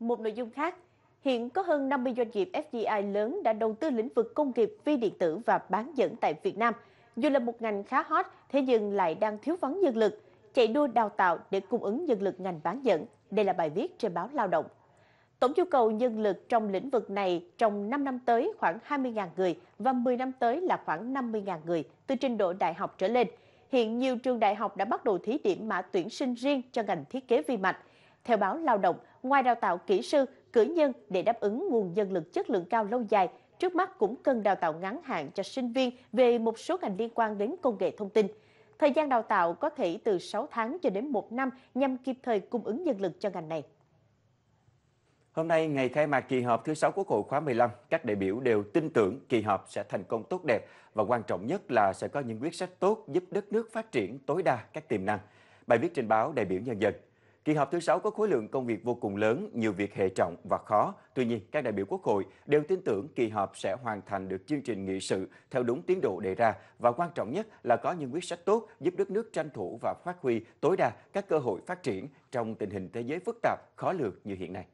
Một nội dung khác, hiện có hơn 50 doanh nghiệp FDI lớn đã đầu tư lĩnh vực công nghiệp vi điện tử và bán dẫn tại Việt Nam. Dù là một ngành khá hot, thế nhưng lại đang thiếu vắng nhân lực, chạy đua đào tạo để cung ứng nhân lực ngành bán dẫn. Đây là bài viết trên báo Lao động. Tổng nhu cầu nhân lực trong lĩnh vực này trong 5 năm tới khoảng 20.000 người và 10 năm tới là khoảng 50.000 người từ trình độ đại học trở lên – hiện nhiều trường đại học đã bắt đầu thí điểm mã tuyển sinh riêng cho ngành thiết kế vi mạch. Theo báo Lao động, ngoài đào tạo kỹ sư, cử nhân để đáp ứng nguồn nhân lực chất lượng cao lâu dài, trước mắt cũng cần đào tạo ngắn hạn cho sinh viên về một số ngành liên quan đến công nghệ thông tin. Thời gian đào tạo có thể từ 6 tháng cho đến 1 năm nhằm kịp thời cung ứng nhân lực cho ngành này. Hôm nay, ngày khai mạc kỳ họp thứ 6 Quốc hội khóa 15, các đại biểu đều tin tưởng kỳ họp sẽ thành công tốt đẹp và quan trọng nhất là sẽ có những quyết sách tốt giúp đất nước phát triển tối đa các tiềm năng. Bài viết trên báo đại biểu nhân dân. Kỳ họp thứ 6 có khối lượng công việc vô cùng lớn, nhiều việc hệ trọng và khó. Tuy nhiên, các đại biểu Quốc hội đều tin tưởng kỳ họp sẽ hoàn thành được chương trình nghị sự theo đúng tiến độ đề ra và quan trọng nhất là có những quyết sách tốt giúp đất nước tranh thủ và phát huy tối đa các cơ hội phát triển trong tình hình thế giới phức tạp, khó lường như hiện nay.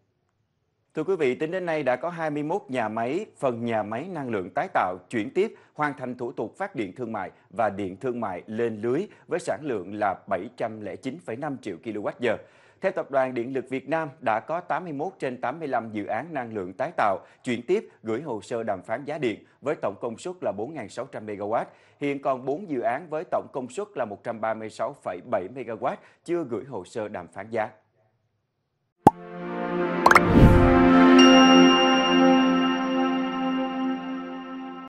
Thưa quý vị, tính đến nay đã có 21 nhà máy, phần nhà máy năng lượng tái tạo chuyển tiếp hoàn thành thủ tục phát điện thương mại và điện thương mại lên lưới với sản lượng là 709,5 triệu kWh. Theo Tập đoàn Điện lực Việt Nam, đã có 81 trên 85 dự án năng lượng tái tạo chuyển tiếp gửi hồ sơ đàm phán giá điện với tổng công suất là 4.600 MW. Hiện còn 4 dự án với tổng công suất là 136,7 MW chưa gửi hồ sơ đàm phán giá.